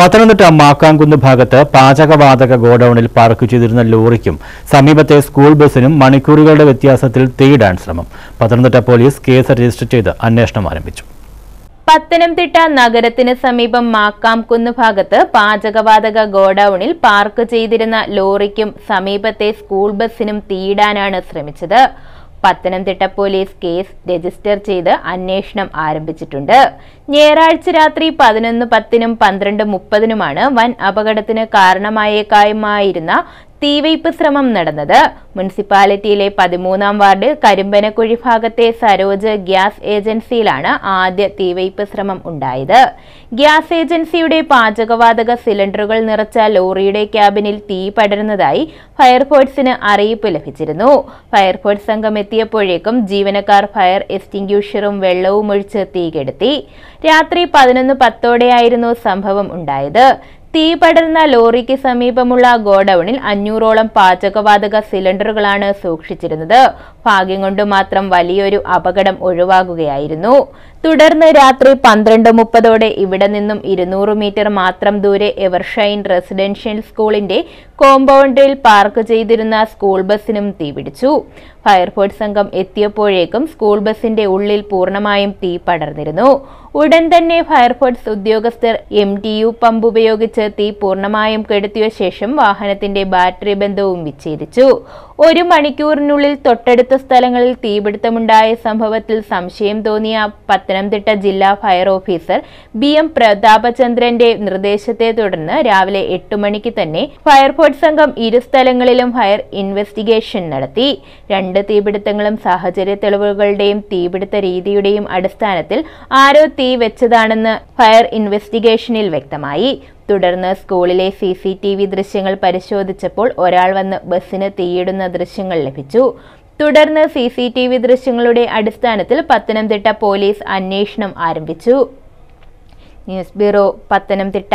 പത്തനംതിട്ട മാക്കാംകുന്ന് ഭാഗത്ത് പാചകവാതക ഗോഡൌണിൽ പാർക്ക് ചെയ്തിരുന്ന ലോറിക്കും സമീപത്തെ സ്കൂൾ ബസിനും മണിക്കൂറുകളുടെ വ്യത്യാസത്തിൽ തീയിടാൻ ശ്രമം പത്തനംതിട്ട പോലീസ് കേസ് രജിസ്റ്റർ ചെയ്ത് അന്വേഷണം ആരംഭിച്ചു പത്തനംതിട്ട നഗരത്തിന് സമീപം മാക്കാംകുന്ന് ഭാഗത്ത് പാചകവാതക ഗോഡൌണിൽ പാർക്ക് ചെയ്തിരുന്ന ലോറിക്കും സമീപത്തെ സ്കൂൾ ബസിനും തീയിടാനാണ് ശ്രമിച്ചത് പത്തനംതിട്ട പോലീസ് കേസ് രജിസ്റ്റർ ചെയ്ത് അന്വേഷണം ആരംഭിച്ചിട്ടുണ്ട് ഞായറാഴ്ച രാത്രി പതിനൊന്ന് പത്തിനും പന്ത്രണ്ട് മുപ്പതിനുമാണ് വൻ അപകടത്തിന് കാരണമായേക്കായുമായിരുന്ന തീവയ്പ് ശ്രമം നടന്നത് മുനിസിപ്പാലിറ്റിയിലെ പതിമൂന്നാം വാർഡ് കരിമ്പനക്കുഴി ഭാഗത്തെ സരോജ് ഗ്യാസ് ഏജൻസിയിലാണ് ആദ്യ തീവയ്പ് ശ്രമം ഉണ്ടായത് ഗ്യാസ് ഏജൻസിയുടെ പാചകവാതക സിലിണ്ടറുകൾ നിറച്ച ലോറിയുടെ ക്യാബിനിൽ തീ പടരുന്നതായി ഫയർഫോഴ്സിന് അറിയിപ്പ് ലഭിച്ചിരുന്നു ഫയർഫോഴ്സ് സംഘം എത്തിയപ്പോഴേക്കും ജീവനക്കാർ ഫയർ എക്സ്റ്റിംഗ്യൂഷറും വെള്ളവും ഒഴിച്ച് കെടുത്തി രാത്രി പതിനൊന്ന് പത്തോടെയായിരുന്നു സംഭവം ഉണ്ടായത് തീ പടർന്ന ലോറിക്ക് സമീപമുള്ള ഗോഡൌണിൽ അഞ്ഞൂറോളം പാചകവാതക സിലിണ്ടറുകളാണ് സൂക്ഷിച്ചിരുന്നത് ഭാഗ്യം കൊണ്ട് മാത്രം വലിയൊരു അപകടം ഒഴിവാകുകയായിരുന്നു തുടർന്ന് രാത്രി പന്ത്രണ്ട് മുപ്പതോടെ ഇവിടെ നിന്നും ഇരുന്നൂറ് മീറ്റർ മാത്രം ദൂരെ എവർഷൈൻ റെസിഡൻഷ്യൽ സ്കൂളിന്റെ കോമ്പൗണ്ടിൽ പാർക്ക് ചെയ്തിരുന്ന സ്കൂൾ ബസ്സിനും തീപിടിച്ചു ഫയർഫോഴ്സ് സംഘം എത്തിയപ്പോഴേക്കും സ്കൂൾ ബസിന്റെ ഉള്ളിൽ പൂർണ്ണമായും തീ പടർന്നിരുന്നു ഉടൻ തന്നെ ഫയർഫോഴ്സ് ഉദ്യോഗസ്ഥർ എം ടി യു പമ്പ് ഉപയോഗിച്ച് തീ പൂർണ്ണമായും കെടുത്തിയ ശേഷം വാഹനത്തിന്റെ ബാറ്ററി ബന്ധവും വിച്ഛേദിച്ചു ഒരു മണിക്കൂറിനുള്ളിൽ തൊട്ടടുത്ത സ്ഥലങ്ങളിൽ തീപിടുത്തമുണ്ടായ സംഭവത്തിൽ സംശയം തോന്നിയ പത്തനംതിട്ട ജില്ലാ ഫയർ ഓഫീസർ ബി എം പ്രതാപചന്ദ്രന്റെ നിർദ്ദേശത്തെ തുടർന്ന് രാവിലെ എട്ട് മണിക്ക് തന്നെ ഫയർഫോഴ്സ് സംഘം ഇരു സ്ഥലങ്ങളിലും ഫയർ ഇൻവെസ്റ്റിഗേഷൻ നടത്തി രണ്ട് തീപിടുത്തങ്ങളും സാഹചര്യ തെളിവുകളുടെയും തീപിടുത്ത രീതിയുടെയും അടിസ്ഥാനത്തിൽ ആരോ തീ വെച്ചതാണെന്ന് ഫയർ ഇൻവെസ്റ്റിഗേഷനിൽ വ്യക്തമായി തുടർന്ന് സ്കൂളിലെ സി സി ടി വി ദൃശ്യങ്ങൾ പരിശോധിച്ചപ്പോൾ ഒരാൾ വന്ന് ബസ്സിന് തീയിടുന്ന ദൃശ്യങ്ങൾ ലഭിച്ചു തുടർന്ന് സി സി ടി വി ദൃശ്യങ്ങളുടെ അടിസ്ഥാനത്തിൽ പത്തനംതിട്ട പോലീസ് അന്വേഷണം ആരംഭിച്ചു ന്യൂസ് ബ്യൂറോ പത്തനംതിട്ട